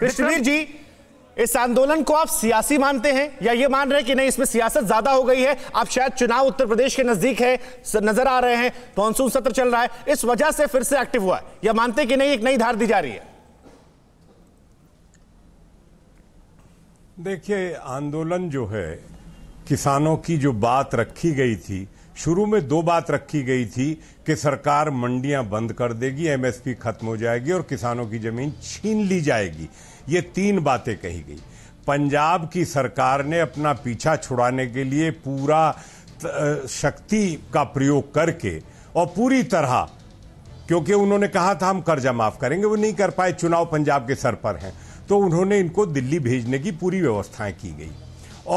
कृष्णवीर जी इस आंदोलन को आप सियासी मानते हैं या ये मान रहे हैं कि नहीं इसमें सियासत ज्यादा हो गई है आप शायद चुनाव उत्तर प्रदेश के नजदीक है नजर आ रहे हैं मानसून सत्र चल रहा है इस वजह से फिर से एक्टिव हुआ है या मानते कि नहीं एक नई धार दी जा रही है देखिए आंदोलन जो है किसानों की जो बात रखी गई थी शुरू में दो बात रखी गई थी कि सरकार मंडियां बंद कर देगी एमएसपी खत्म हो जाएगी और किसानों की जमीन छीन ली जाएगी ये तीन बातें कही गई पंजाब की सरकार ने अपना पीछा छुड़ाने के लिए पूरा शक्ति का प्रयोग करके और पूरी तरह क्योंकि उन्होंने कहा था हम कर्जा माफ करेंगे वो नहीं कर पाए चुनाव पंजाब के सर पर हैं तो उन्होंने इनको दिल्ली भेजने की पूरी व्यवस्थाएं की गई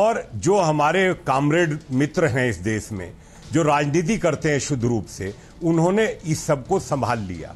और जो हमारे कामरेड मित्र हैं इस देश में जो राजनीति करते हैं शुद्ध रूप से उन्होंने इस सब को संभाल लिया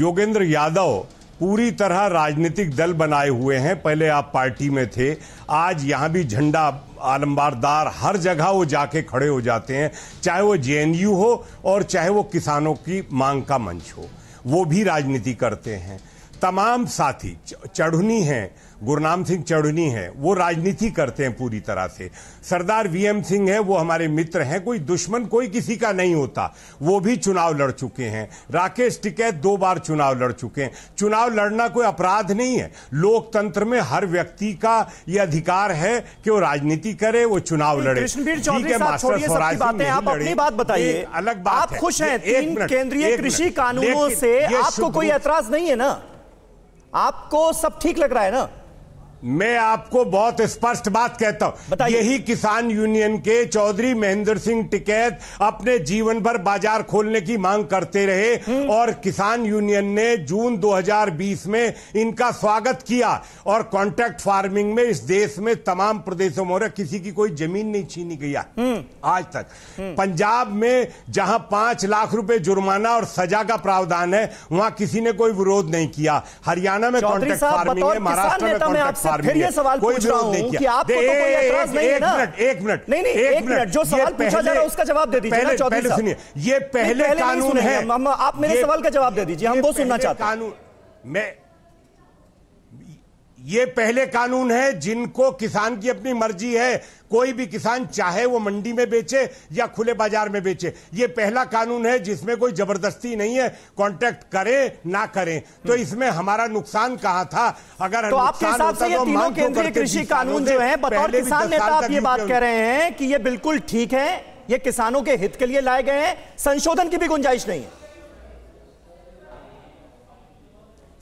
योगेंद्र यादव पूरी तरह राजनीतिक दल बनाए हुए हैं पहले आप पार्टी में थे आज यहाँ भी झंडा आलम्बारदार हर जगह वो जाके खड़े हो जाते हैं चाहे वो जे हो और चाहे वो किसानों की मांग का मंच हो वो भी राजनीति करते हैं तमाम साथी चढ़ुनी हैं गुरनाम सिंह चढ़ुनी हैं वो राजनीति करते हैं पूरी तरह से सरदार वीएम सिंह है वो हमारे मित्र हैं कोई दुश्मन कोई किसी का नहीं होता वो भी चुनाव लड़ चुके हैं राकेश टिकैत दो बार चुनाव लड़ चुके हैं चुनाव लड़ना कोई अपराध नहीं है लोकतंत्र में हर व्यक्ति का ये अधिकार है कि वो राजनीति करे वो चुनाव तो लड़े ठीक है मास्टर स्वराज आप अपनी बात बताइए अलग बात आप खुश है केंद्रीय कृषि कानूनों से आपको कोई एतराज नहीं है ना आपको सब ठीक लग रहा है ना मैं आपको बहुत स्पष्ट बात कहता हूं यही किसान यूनियन के चौधरी महेंद्र सिंह टिकैत अपने जीवन भर बाजार खोलने की मांग करते रहे हम्म। और किसान यूनियन ने जून 2020 में इनका स्वागत किया और कॉन्ट्रैक्ट फार्मिंग में इस देश में तमाम प्रदेशों में किसी की कोई जमीन नहीं छीनी गया हम्म। आज तक हम्म। पंजाब में जहां पांच लाख रुपए जुर्माना और सजा का प्रावधान है वहां किसी ने कोई विरोध नहीं किया हरियाणा में कॉन्ट्रैक्ट फार्मिंग है महाराष्ट्र में कॉन्ट्रैक्ट फिर सवाल आपको तो कोई एतराज नहीं एक मिनट नहीं नहीं एक मिनट जो सवाल पूछा उसका जवाब दे दीजिए चौधरी सुनिए ये पहले कानून है आप मेरे सवाल का जवाब दे दीजिए हम वो सुनना चाहते हैं कानून मैं ये पहले कानून है जिनको किसान की अपनी मर्जी है कोई भी किसान चाहे वो मंडी में बेचे या खुले बाजार में बेचे ये पहला कानून है जिसमें कोई जबरदस्ती नहीं है कॉन्ट्रैक्ट करें ना करें तो हम्म। इसमें हमारा नुकसान कहा था अगर तो आपके हिसाब से ये तो तीनों तो केंद्रीय कृषि कानून जो है बतौर किसान नेता आप ये बात कह रहे हैं कि ये बिल्कुल ठीक है ये किसानों के हित के लिए लाए गए हैं संशोधन की भी गुंजाइश नहीं है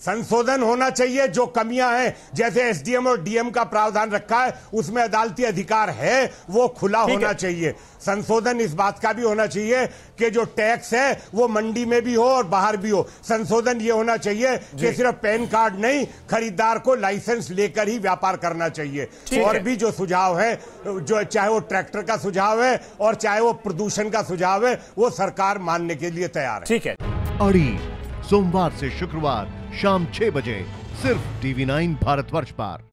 संशोधन होना चाहिए जो कमियां हैं जैसे एसडीएम और डीएम का प्रावधान रखा है उसमें अदालती अधिकार है वो खुला होना चाहिए संशोधन इस बात का भी होना चाहिए कि जो टैक्स है वो मंडी में भी हो और बाहर भी हो संशोधन ये होना चाहिए कि सिर्फ पैन कार्ड नहीं खरीदार को लाइसेंस लेकर ही व्यापार करना चाहिए और भी जो सुझाव है जो चाहे वो ट्रैक्टर का सुझाव है और चाहे वो प्रदूषण का सुझाव है वो सरकार मानने के लिए तैयार है ठीक है सोमवार से शुक्रवार शाम छह बजे सिर्फ टीवी नाइन भारतवर्ष पर